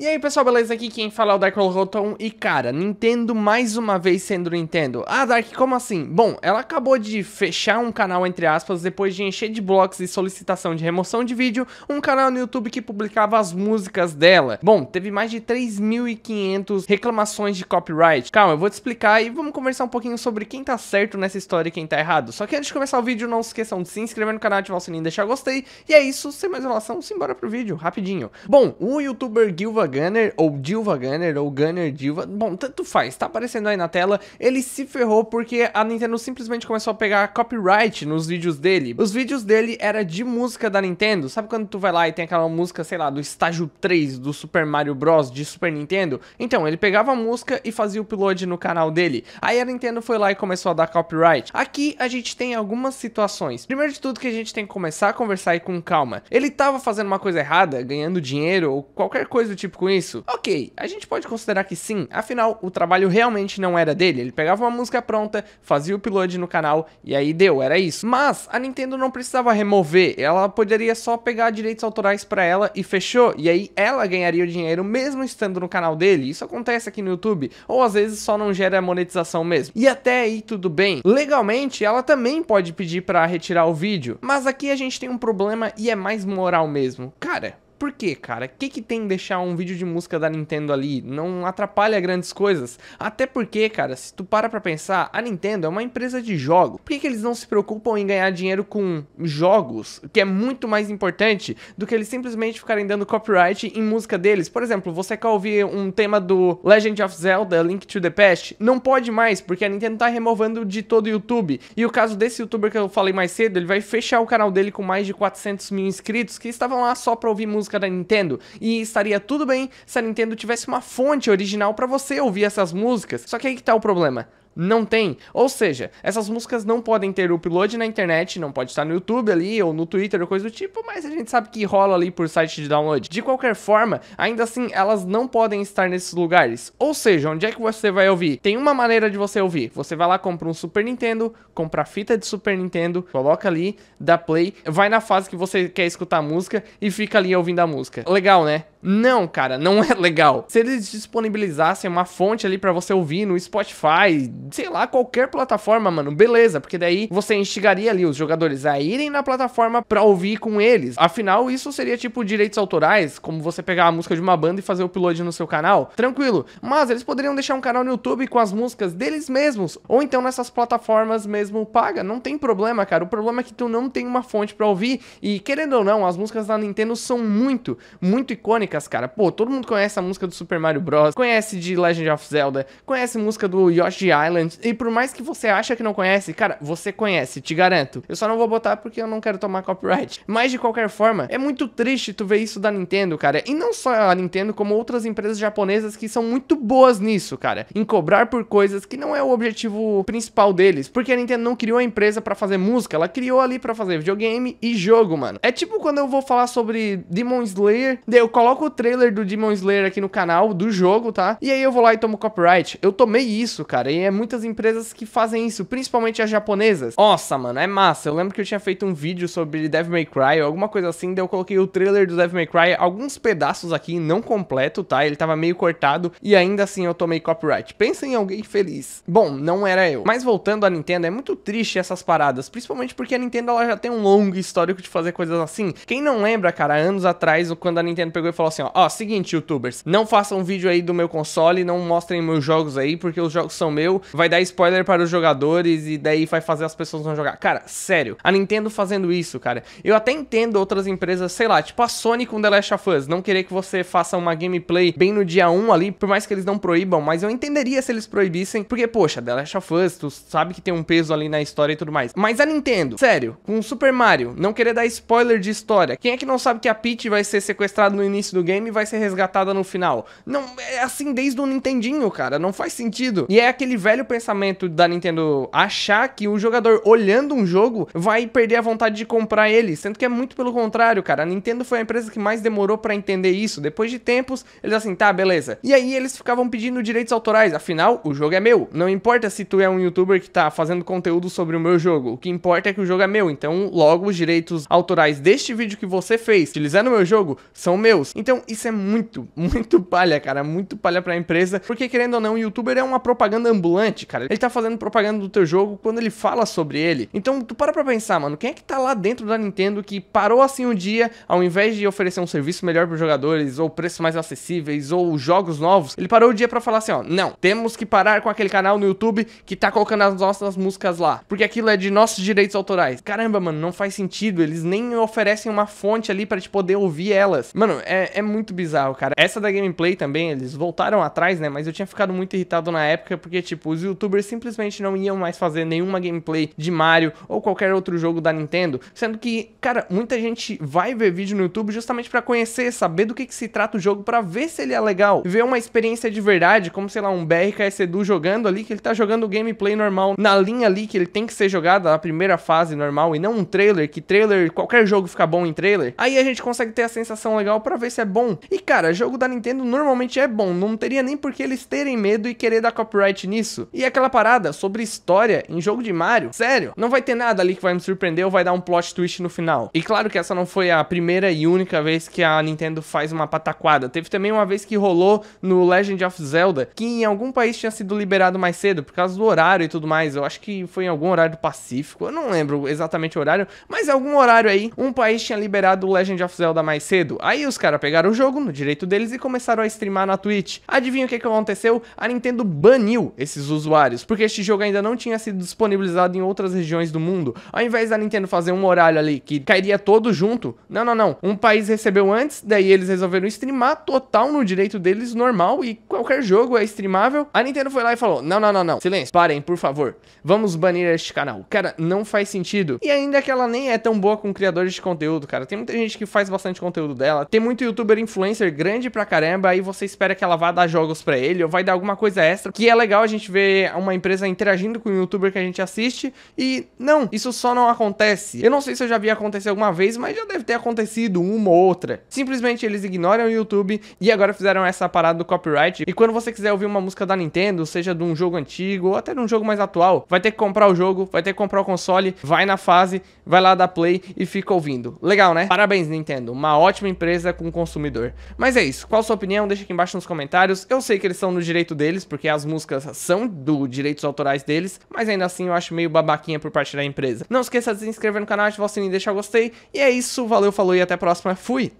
E aí pessoal, beleza? Aqui quem fala é o Dark Rotom e cara, Nintendo mais uma vez sendo Nintendo. Ah Dark, como assim? Bom, ela acabou de fechar um canal entre aspas depois de encher de blocos e solicitação de remoção de vídeo um canal no YouTube que publicava as músicas dela. Bom, teve mais de 3.500 reclamações de copyright. Calma, eu vou te explicar e vamos conversar um pouquinho sobre quem tá certo nessa história e quem tá errado. Só que antes de começar o vídeo, não se esqueçam de se inscrever no canal, ativar o sininho e deixar gostei. E é isso, sem mais enrolação, simbora pro vídeo, rapidinho. Bom, o youtuber Gilva Gunner, ou Dilva Gunner, ou Gunner Dilva. Bom, tanto faz, tá aparecendo aí na tela. Ele se ferrou porque a Nintendo simplesmente começou a pegar copyright nos vídeos dele. Os vídeos dele era de música da Nintendo. Sabe quando tu vai lá e tem aquela música, sei lá, do estágio 3 do Super Mario Bros. de Super Nintendo? Então, ele pegava a música e fazia o upload no canal dele. Aí a Nintendo foi lá e começou a dar copyright. Aqui a gente tem algumas situações. Primeiro de tudo que a gente tem que começar a conversar aí com calma. Ele tava fazendo uma coisa errada, ganhando dinheiro ou qualquer coisa do tipo com isso? Ok, a gente pode considerar que sim, afinal o trabalho realmente não era dele, ele pegava uma música pronta, fazia o upload no canal e aí deu, era isso. Mas a Nintendo não precisava remover, ela poderia só pegar direitos autorais para ela e fechou, e aí ela ganharia o dinheiro mesmo estando no canal dele, isso acontece aqui no YouTube, ou às vezes só não gera monetização mesmo. E até aí tudo bem. Legalmente ela também pode pedir para retirar o vídeo, mas aqui a gente tem um problema e é mais moral mesmo. Cara, por quê, cara? O que, que tem deixar um vídeo de música da Nintendo ali? Não atrapalha grandes coisas. Até porque, cara, se tu para pra pensar, a Nintendo é uma empresa de jogo. Por que, que eles não se preocupam em ganhar dinheiro com jogos? Que é muito mais importante do que eles simplesmente ficarem dando copyright em música deles. Por exemplo, você quer ouvir um tema do Legend of Zelda, Link to the Past? Não pode mais, porque a Nintendo tá removendo de todo o YouTube. E o caso desse youtuber que eu falei mais cedo, ele vai fechar o canal dele com mais de 400 mil inscritos que estavam lá só pra ouvir música música da Nintendo. E estaria tudo bem se a Nintendo tivesse uma fonte original para você ouvir essas músicas. Só que aí que tá o problema. Não tem. Ou seja, essas músicas não podem ter upload na internet, não pode estar no YouTube ali ou no Twitter ou coisa do tipo, mas a gente sabe que rola ali por site de download. De qualquer forma, ainda assim, elas não podem estar nesses lugares. Ou seja, onde é que você vai ouvir? Tem uma maneira de você ouvir. Você vai lá, compra um Super Nintendo, compra a fita de Super Nintendo, coloca ali, dá play, vai na fase que você quer escutar a música e fica ali ouvindo a música. Legal, né? Não, cara, não é legal. Se eles disponibilizassem uma fonte ali para você ouvir no Spotify, sei lá, qualquer plataforma, mano, beleza, porque daí você instigaria ali os jogadores a irem na plataforma pra ouvir com eles. Afinal, isso seria tipo direitos autorais, como você pegar a música de uma banda e fazer o upload no seu canal, tranquilo. Mas eles poderiam deixar um canal no YouTube com as músicas deles mesmos, ou então nessas plataformas mesmo paga, não tem problema, cara. O problema é que tu não tem uma fonte pra ouvir e, querendo ou não, as músicas da Nintendo são muito, muito icônicas, cara. Pô, todo mundo conhece a música do Super Mario Bros, conhece de Legend of Zelda, conhece música do Yoshi Island, Island. E por mais que você acha que não conhece, cara, você conhece, te garanto. Eu só não vou botar porque eu não quero tomar copyright. Mas de qualquer forma, é muito triste tu ver isso da Nintendo, cara. E não só a Nintendo, como outras empresas japonesas que são muito boas nisso, cara. Em cobrar por coisas que não é o objetivo principal deles. Porque a Nintendo não criou a empresa para fazer música, ela criou ali para fazer videogame e jogo, mano. É tipo quando eu vou falar sobre Demon Slayer, eu coloco o trailer do Demon Slayer aqui no canal, do jogo, tá? E aí eu vou lá e tomo copyright. Eu tomei isso, cara, e é muito muitas empresas que fazem isso, principalmente as japonesas. Nossa, mano, é massa. Eu lembro que eu tinha feito um vídeo sobre Devil May Cry ou alguma coisa assim, daí eu coloquei o trailer do Devil May Cry, alguns pedaços aqui, não completo, tá? Ele tava meio cortado e ainda assim eu tomei copyright. Pensa em alguém feliz. Bom, não era eu. Mas voltando à Nintendo, é muito triste essas paradas, principalmente porque a Nintendo ela já tem um longo histórico de fazer coisas assim. Quem não lembra, cara, anos atrás, quando a Nintendo pegou e falou assim, ó, oh, seguinte, youtubers, não façam vídeo aí do meu console, não mostrem meus jogos aí, porque os jogos são meu vai dar spoiler para os jogadores e daí vai fazer as pessoas não jogar. Cara, sério, a Nintendo fazendo isso, cara. Eu até entendo outras empresas, sei lá, tipo a Sony com The Last of Us, não querer que você faça uma gameplay bem no dia 1 ali, por mais que eles não proíbam, mas eu entenderia se eles proibissem, porque, poxa, The Last of Us, tu sabe que tem um peso ali na história e tudo mais. Mas a Nintendo, sério, com Super Mario, não querer dar spoiler de história. Quem é que não sabe que a Peach vai ser sequestrada no início do game e vai ser resgatada no final? Não, é assim desde o Nintendinho, cara, não faz sentido. E é aquele velho velho pensamento da Nintendo achar que o jogador olhando um jogo vai perder a vontade de comprar ele, sendo que é muito pelo contrário, cara. A Nintendo foi a empresa que mais demorou para entender isso. Depois de tempos, eles assim, tá, beleza. E aí eles ficavam pedindo direitos autorais, afinal, o jogo é meu. Não importa se tu é um youtuber que tá fazendo conteúdo sobre o meu jogo, o que importa é que o jogo é meu, então logo os direitos autorais deste vídeo que você fez, utilizando o meu jogo, são meus. Então isso é muito, muito palha, cara, muito palha pra empresa, porque querendo ou não, o youtuber é uma propaganda ambulante cara. Ele tá fazendo propaganda do teu jogo quando ele fala sobre ele. Então, tu para pra pensar, mano, quem é que tá lá dentro da Nintendo que parou assim um dia, ao invés de oferecer um serviço melhor pros jogadores, ou preços mais acessíveis, ou jogos novos, ele parou o dia para falar assim, ó, não, temos que parar com aquele canal no YouTube que tá colocando as nossas músicas lá, porque aquilo é de nossos direitos autorais. Caramba, mano, não faz sentido, eles nem oferecem uma fonte ali para te poder ouvir elas. Mano, é, é muito bizarro, cara. Essa da gameplay também, eles voltaram atrás, né, mas eu tinha ficado muito irritado na época, porque, tipo, os os youtubers simplesmente não iam mais fazer nenhuma gameplay de Mario ou qualquer outro jogo da Nintendo, sendo que, cara, muita gente vai ver vídeo no YouTube justamente para conhecer, saber do que, que se trata o jogo, para ver se ele é legal, ver uma experiência de verdade, como sei lá, um BRKS Edu jogando ali, que ele tá jogando o gameplay normal na linha ali que ele tem que ser jogado, na primeira fase normal, e não um trailer, que trailer, qualquer jogo fica bom em trailer. Aí a gente consegue ter a sensação legal para ver se é bom. E cara, jogo da Nintendo normalmente é bom, não teria nem por que eles terem medo e querer dar copyright nisso. E aquela parada sobre história em jogo de Mario, sério, não vai ter nada ali que vai me surpreender ou vai dar um plot twist no final. E claro que essa não foi a primeira e única vez que a Nintendo faz uma pataquada. Teve também uma vez que rolou no Legend of Zelda, que em algum país tinha sido liberado mais cedo, por causa do horário e tudo mais. Eu acho que foi em algum horário do Pacífico, eu não lembro exatamente o horário, mas em algum horário aí, um país tinha liberado o Legend of Zelda mais cedo. Aí os caras pegaram o jogo no direito deles e começaram a streamar na Twitch. Adivinha o que, que aconteceu? A Nintendo baniu esses usuários, porque este jogo ainda não tinha sido disponibilizado em outras regiões do mundo. Ao invés da Nintendo fazer um horário ali que cairia todo junto, não, não, não. Um país recebeu antes, daí eles resolveram streamar total no direito deles, normal, e qualquer jogo é streamável. A Nintendo foi lá e falou: não, não, não, não. Silêncio, parem, por favor. Vamos banir este canal. Cara, não faz sentido. E ainda que ela nem é tão boa com criadores de conteúdo, cara. Tem muita gente que faz bastante conteúdo dela. Tem muito youtuber influencer grande pra caramba, aí você espera que ela vá dar jogos pra ele ou vai dar alguma coisa extra, que é legal a gente ver vê uma empresa interagindo com o youtuber que a gente assiste e não, isso só não acontece. Eu não sei se eu já vi acontecer alguma vez, mas já deve ter acontecido uma ou outra. Simplesmente eles ignoram o YouTube e agora fizeram essa parada do copyright. E quando você quiser ouvir uma música da Nintendo, seja de um jogo antigo ou até de um jogo mais atual, vai ter que comprar o jogo, vai ter que comprar o console, vai na fase, vai lá dar play e fica ouvindo. Legal, né? Parabéns, Nintendo. Uma ótima empresa com o consumidor. Mas é isso. Qual a sua opinião? Deixa aqui embaixo nos comentários. Eu sei que eles são no direito deles, porque as músicas são do direitos autorais deles, mas ainda assim eu acho meio babaquinha por parte da empresa. Não esqueça de se inscrever no canal, ativar o sininho, deixar o gostei. E é isso, valeu, falou e até a próxima. Fui!